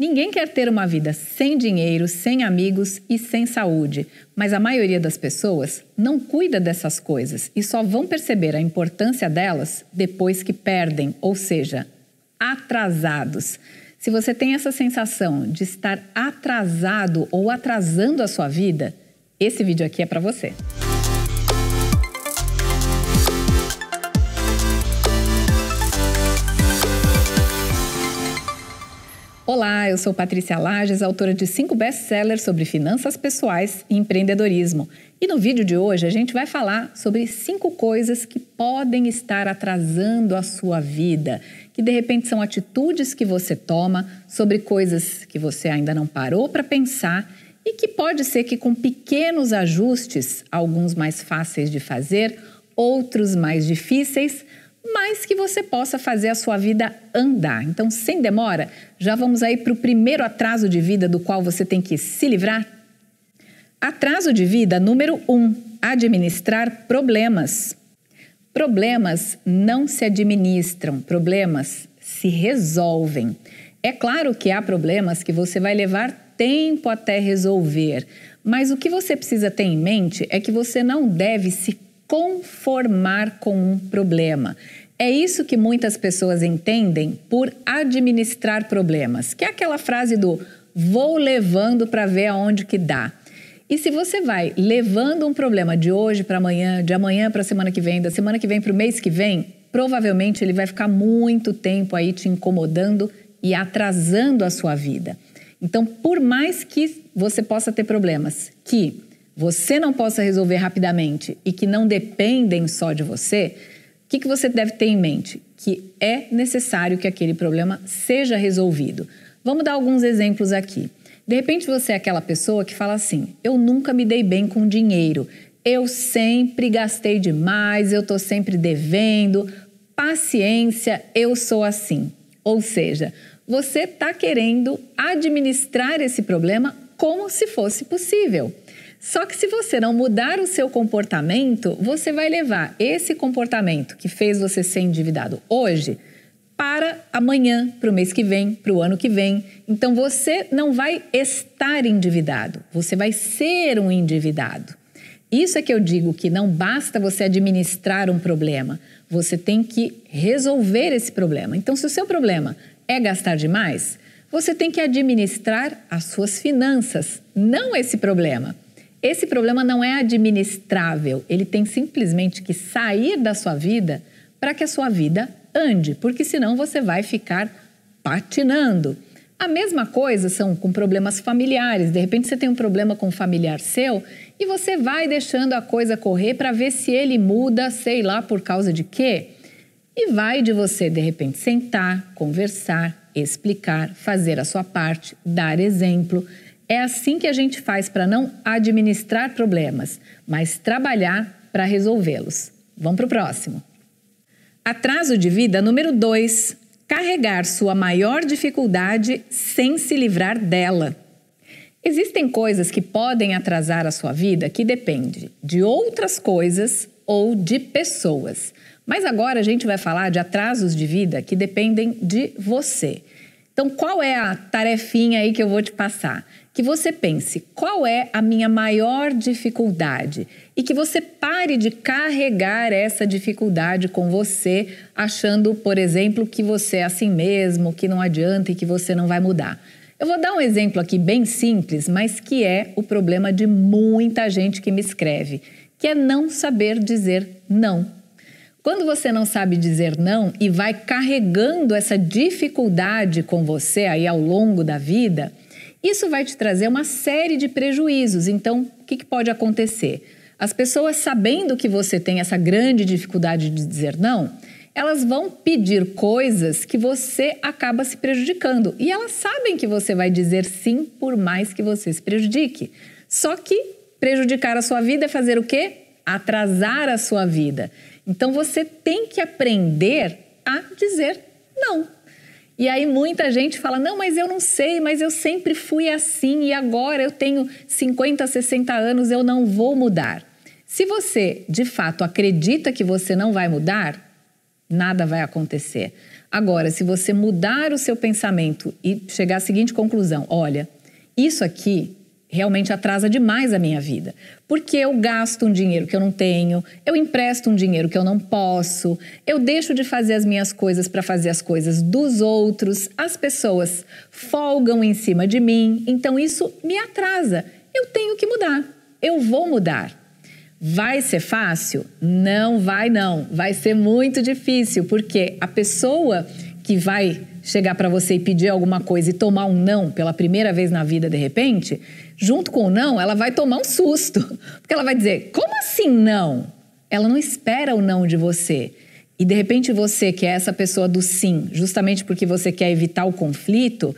Ninguém quer ter uma vida sem dinheiro, sem amigos e sem saúde, mas a maioria das pessoas não cuida dessas coisas e só vão perceber a importância delas depois que perdem, ou seja, atrasados. Se você tem essa sensação de estar atrasado ou atrasando a sua vida, esse vídeo aqui é para você. Olá, eu sou Patrícia Lages, autora de cinco best-sellers sobre finanças pessoais e empreendedorismo. E no vídeo de hoje a gente vai falar sobre cinco coisas que podem estar atrasando a sua vida, que de repente são atitudes que você toma, sobre coisas que você ainda não parou para pensar e que pode ser que com pequenos ajustes, alguns mais fáceis de fazer, outros mais difíceis, mas que você possa fazer a sua vida andar. Então, sem demora, já vamos aí para o primeiro atraso de vida do qual você tem que se livrar. Atraso de vida número 1: um, administrar problemas. Problemas não se administram, problemas se resolvem. É claro que há problemas que você vai levar tempo até resolver, mas o que você precisa ter em mente é que você não deve se conformar com um problema. É isso que muitas pessoas entendem por administrar problemas, que é aquela frase do vou levando para ver aonde que dá. E se você vai levando um problema de hoje para amanhã, de amanhã para a semana que vem, da semana que vem para o mês que vem, provavelmente ele vai ficar muito tempo aí te incomodando e atrasando a sua vida. Então, por mais que você possa ter problemas que você não possa resolver rapidamente e que não dependem só de você, o que, que você deve ter em mente? Que é necessário que aquele problema seja resolvido. Vamos dar alguns exemplos aqui. De repente você é aquela pessoa que fala assim: eu nunca me dei bem com dinheiro, eu sempre gastei demais, eu estou sempre devendo, paciência, eu sou assim. Ou seja, você está querendo administrar esse problema como se fosse possível. Só que se você não mudar o seu comportamento, você vai levar esse comportamento que fez você ser endividado hoje para amanhã, para o mês que vem, para o ano que vem. Então você não vai estar endividado, você vai ser um endividado. Isso é que eu digo que não basta você administrar um problema, você tem que resolver esse problema. Então, se o seu problema é gastar demais, você tem que administrar as suas finanças, não esse problema. Esse problema não é administrável, ele tem simplesmente que sair da sua vida para que a sua vida ande, porque senão você vai ficar patinando. A mesma coisa são com problemas familiares. De repente você tem um problema com um familiar seu e você vai deixando a coisa correr para ver se ele muda, sei lá por causa de quê. E vai de você, de repente, sentar, conversar, explicar, fazer a sua parte, dar exemplo. É assim que a gente faz para não administrar problemas, mas trabalhar para resolvê-los. Vamos para o próximo. Atraso de vida número 2. Carregar sua maior dificuldade sem se livrar dela. Existem coisas que podem atrasar a sua vida que depende de outras coisas ou de pessoas. Mas agora a gente vai falar de atrasos de vida que dependem de você. Então, qual é a tarefinha aí que eu vou te passar? que você pense qual é a minha maior dificuldade e que você pare de carregar essa dificuldade com você, achando, por exemplo, que você é assim mesmo, que não adianta e que você não vai mudar. Eu vou dar um exemplo aqui bem simples, mas que é o problema de muita gente que me escreve, que é não saber dizer não. Quando você não sabe dizer não e vai carregando essa dificuldade com você aí ao longo da vida, isso vai te trazer uma série de prejuízos. Então, o que, que pode acontecer? As pessoas, sabendo que você tem essa grande dificuldade de dizer não, elas vão pedir coisas que você acaba se prejudicando. E elas sabem que você vai dizer sim, por mais que você se prejudique. Só que prejudicar a sua vida é fazer o quê? Atrasar a sua vida. Então você tem que aprender a dizer não. E aí muita gente fala: não, mas eu não sei, mas eu sempre fui assim e agora eu tenho 50, 60 anos, eu não vou mudar. Se você de fato acredita que você não vai mudar, nada vai acontecer. Agora, se você mudar o seu pensamento e chegar à seguinte conclusão: olha, isso aqui realmente atrasa demais a minha vida. Porque eu gasto um dinheiro que eu não tenho, eu empresto um dinheiro que eu não posso, eu deixo de fazer as minhas coisas para fazer as coisas dos outros, as pessoas folgam em cima de mim, então isso me atrasa. Eu tenho que mudar. Eu vou mudar. Vai ser fácil? Não vai não. Vai ser muito difícil, porque a pessoa que vai chegar para você e pedir alguma coisa e tomar um não pela primeira vez na vida de repente, junto com o não, ela vai tomar um susto. Porque ela vai dizer: como assim não? Ela não espera o não de você. E de repente você, que é essa pessoa do sim, justamente porque você quer evitar o conflito,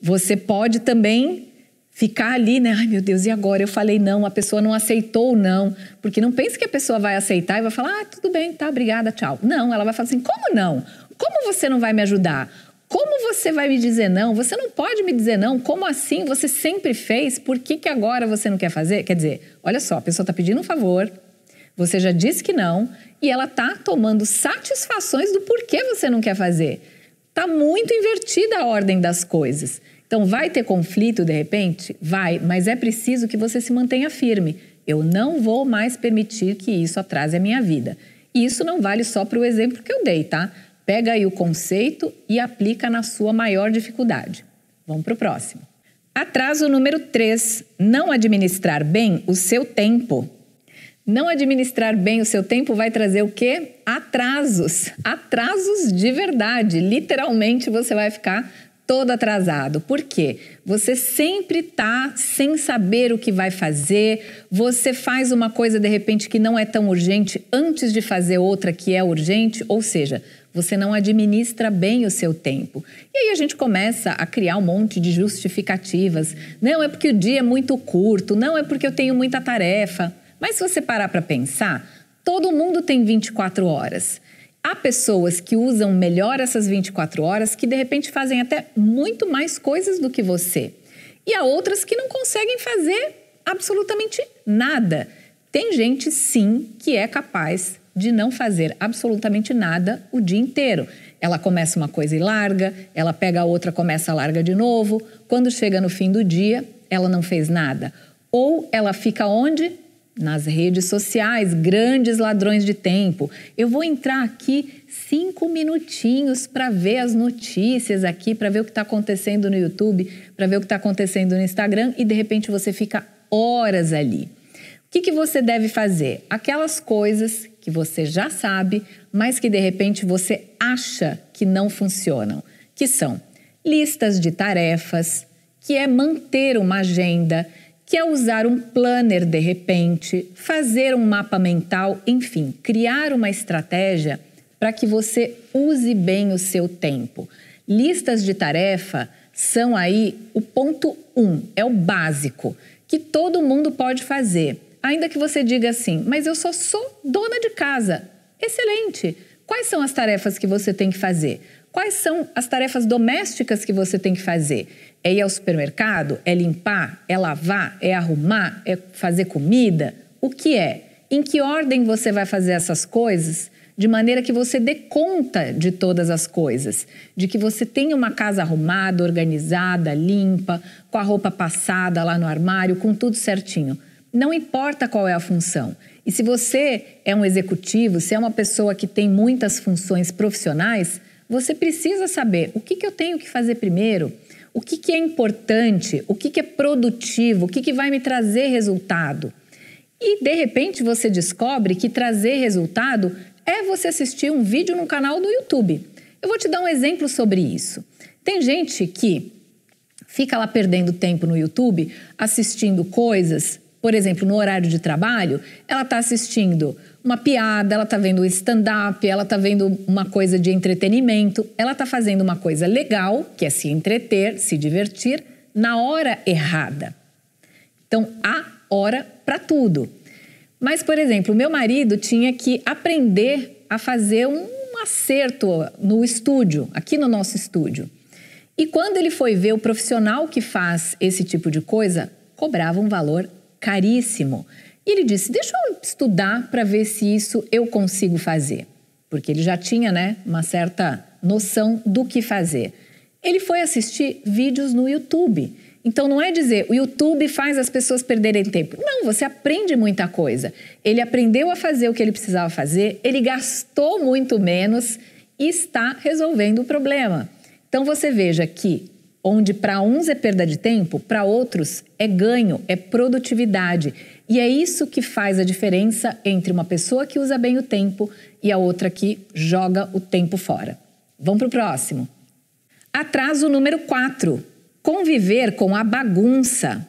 você pode também ficar ali, né? Ai meu Deus, e agora? Eu falei não, a pessoa não aceitou o não. Porque não pense que a pessoa vai aceitar e vai falar, ah, tudo bem, tá, obrigada, tchau. Não, ela vai falar assim, como não? Como você não vai me ajudar? Como você vai me dizer não? Você não pode me dizer não. Como assim? Você sempre fez. Por que, que agora você não quer fazer? Quer dizer, olha só, a pessoa está pedindo um favor, você já disse que não e ela está tomando satisfações do porquê você não quer fazer. Está muito invertida a ordem das coisas. Então, vai ter conflito de repente? Vai, mas é preciso que você se mantenha firme. Eu não vou mais permitir que isso atrase a minha vida. E isso não vale só para o exemplo que eu dei, tá? Pega aí o conceito e aplica na sua maior dificuldade. Vamos para o próximo. Atraso número 3. Não administrar bem o seu tempo. Não administrar bem o seu tempo vai trazer o quê? Atrasos. Atrasos de verdade. Literalmente você vai ficar todo atrasado. Por quê? Você sempre tá sem saber o que vai fazer, você faz uma coisa de repente que não é tão urgente antes de fazer outra que é urgente, ou seja, você não administra bem o seu tempo. E aí a gente começa a criar um monte de justificativas. Não é porque o dia é muito curto, não é porque eu tenho muita tarefa. Mas se você parar para pensar, todo mundo tem 24 horas. Há pessoas que usam melhor essas 24 horas que de repente fazem até muito mais coisas do que você. E há outras que não conseguem fazer absolutamente nada. Tem gente sim que é capaz de não fazer absolutamente nada o dia inteiro. Ela começa uma coisa e larga, ela pega a outra, começa a larga de novo. Quando chega no fim do dia, ela não fez nada. Ou ela fica onde? Nas redes sociais, grandes ladrões de tempo. Eu vou entrar aqui cinco minutinhos para ver as notícias aqui, para ver o que está acontecendo no YouTube, para ver o que está acontecendo no Instagram e de repente você fica horas ali que, que você deve fazer? Aquelas coisas que você já sabe, mas que de repente você acha que não funcionam, que são listas de tarefas, que é manter uma agenda, que é usar um planner de repente, fazer um mapa mental, enfim, criar uma estratégia para que você use bem o seu tempo. Listas de tarefa são aí o ponto um, é o básico que todo mundo pode fazer. Ainda que você diga assim, mas eu só sou dona de casa. Excelente! Quais são as tarefas que você tem que fazer? Quais são as tarefas domésticas que você tem que fazer? É ir ao supermercado? É limpar? É lavar? É arrumar? É fazer comida? O que é? Em que ordem você vai fazer essas coisas? de maneira que você dê conta de todas as coisas, de que você tenha uma casa arrumada, organizada, limpa, com a roupa passada lá no armário, com tudo certinho. Não importa qual é a função. E se você é um executivo, se é uma pessoa que tem muitas funções profissionais, você precisa saber o que, que eu tenho que fazer primeiro, o que, que é importante, o que, que é produtivo, o que, que vai me trazer resultado. E de repente você descobre que trazer resultado é você assistir um vídeo no canal do YouTube. Eu vou te dar um exemplo sobre isso. Tem gente que fica lá perdendo tempo no YouTube assistindo coisas por exemplo, no horário de trabalho, ela está assistindo uma piada, ela está vendo stand-up, ela está vendo uma coisa de entretenimento, ela está fazendo uma coisa legal, que é se entreter, se divertir, na hora errada. Então, há hora para tudo. Mas, por exemplo, meu marido tinha que aprender a fazer um acerto no estúdio, aqui no nosso estúdio. E quando ele foi ver o profissional que faz esse tipo de coisa, cobrava um valor caríssimo. E ele disse: Deixa eu estudar para ver se isso eu consigo fazer. Porque ele já tinha né, uma certa noção do que fazer. Ele foi assistir vídeos no YouTube. Então não é dizer o YouTube faz as pessoas perderem tempo. Não, você aprende muita coisa. Ele aprendeu a fazer o que ele precisava fazer, ele gastou muito menos e está resolvendo o problema. Então você veja que onde para uns é perda de tempo, para outros é ganho, é produtividade. E é isso que faz a diferença entre uma pessoa que usa bem o tempo e a outra que joga o tempo fora. Vamos para o próximo. Atraso número 4. Conviver com a bagunça.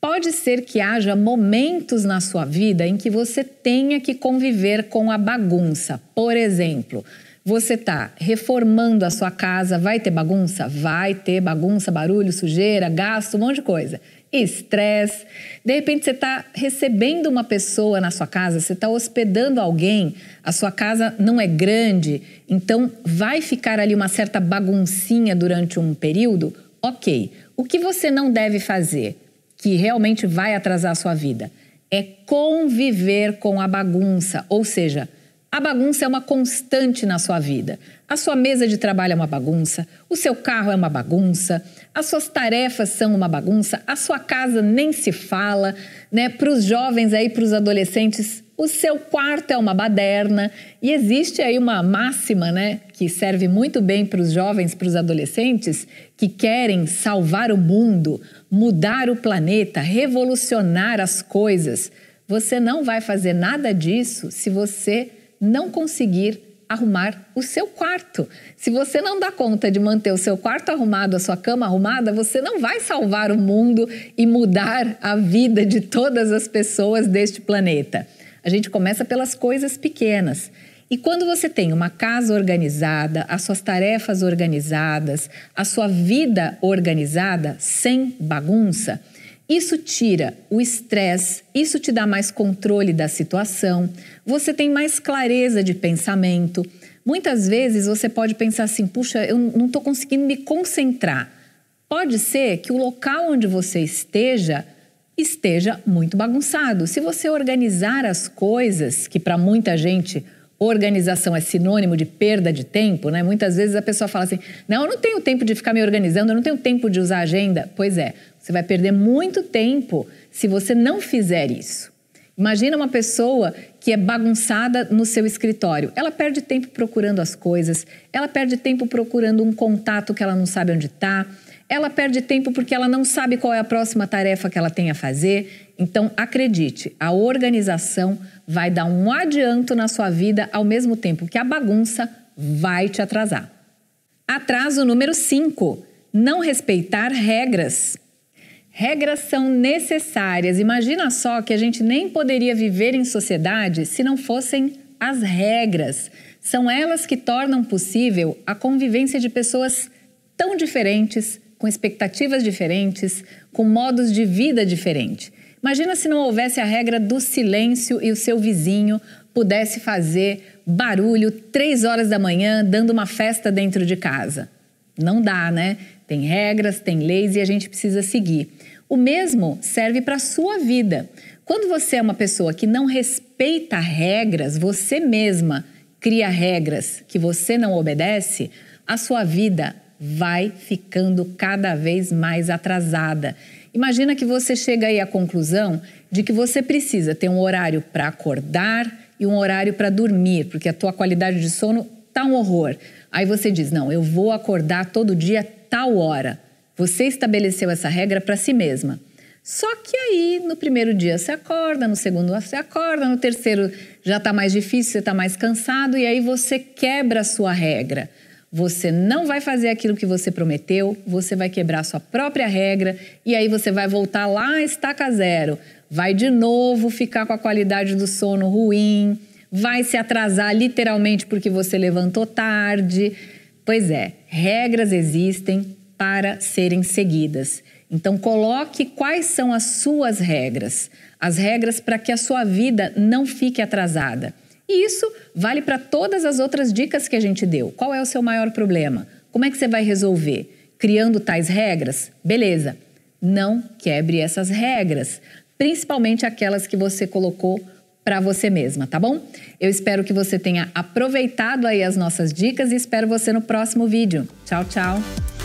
Pode ser que haja momentos na sua vida em que você tenha que conviver com a bagunça. Por exemplo, você está reformando a sua casa, vai ter bagunça? Vai ter bagunça, barulho, sujeira, gasto, um monte de coisa. Estresse. De repente você está recebendo uma pessoa na sua casa, você está hospedando alguém, a sua casa não é grande, então vai ficar ali uma certa baguncinha durante um período? Ok. O que você não deve fazer, que realmente vai atrasar a sua vida, é conviver com a bagunça, ou seja, a bagunça é uma constante na sua vida. A sua mesa de trabalho é uma bagunça, o seu carro é uma bagunça, as suas tarefas são uma bagunça, a sua casa nem se fala, né? Para os jovens aí, para os adolescentes, o seu quarto é uma baderna. E existe aí uma máxima, né, que serve muito bem para os jovens, para os adolescentes que querem salvar o mundo, mudar o planeta, revolucionar as coisas. Você não vai fazer nada disso se você não conseguir arrumar o seu quarto. Se você não dá conta de manter o seu quarto arrumado, a sua cama arrumada, você não vai salvar o mundo e mudar a vida de todas as pessoas deste planeta. A gente começa pelas coisas pequenas. E quando você tem uma casa organizada, as suas tarefas organizadas, a sua vida organizada, sem bagunça, isso tira o estresse, isso te dá mais controle da situação, você tem mais clareza de pensamento. Muitas vezes você pode pensar assim: puxa, eu não estou conseguindo me concentrar. Pode ser que o local onde você esteja esteja muito bagunçado. Se você organizar as coisas, que para muita gente organização é sinônimo de perda de tempo, né? Muitas vezes a pessoa fala assim: não, eu não tenho tempo de ficar me organizando, eu não tenho tempo de usar agenda. Pois é, você vai perder muito tempo se você não fizer isso. Imagina uma pessoa que é bagunçada no seu escritório. Ela perde tempo procurando as coisas, ela perde tempo procurando um contato que ela não sabe onde está, ela perde tempo porque ela não sabe qual é a próxima tarefa que ela tem a fazer. Então, acredite, a organização vai dar um adianto na sua vida ao mesmo tempo que a bagunça vai te atrasar. Atraso número 5: não respeitar regras. Regras são necessárias. Imagina só que a gente nem poderia viver em sociedade se não fossem as regras. São elas que tornam possível a convivência de pessoas tão diferentes, com expectativas diferentes, com modos de vida diferentes. Imagina se não houvesse a regra do silêncio e o seu vizinho pudesse fazer barulho três horas da manhã dando uma festa dentro de casa. Não dá, né? Tem regras, tem leis e a gente precisa seguir. O mesmo serve para a sua vida. Quando você é uma pessoa que não respeita regras, você mesma cria regras que você não obedece, a sua vida vai ficando cada vez mais atrasada. Imagina que você chega aí à conclusão de que você precisa ter um horário para acordar e um horário para dormir, porque a tua qualidade de sono tá um horror. Aí você diz: não, eu vou acordar todo dia tal hora. Você estabeleceu essa regra para si mesma. Só que aí, no primeiro dia você acorda, no segundo você acorda, no terceiro já está mais difícil, você está mais cansado, e aí você quebra a sua regra. Você não vai fazer aquilo que você prometeu, você vai quebrar a sua própria regra, e aí você vai voltar lá, estaca zero. Vai de novo ficar com a qualidade do sono ruim, vai se atrasar literalmente porque você levantou tarde. Pois é, regras existem para serem seguidas. Então, coloque quais são as suas regras, as regras para que a sua vida não fique atrasada. E isso vale para todas as outras dicas que a gente deu. Qual é o seu maior problema? Como é que você vai resolver? Criando tais regras? Beleza. Não quebre essas regras, principalmente aquelas que você colocou para você mesma, tá bom? Eu espero que você tenha aproveitado aí as nossas dicas e espero você no próximo vídeo. Tchau, tchau!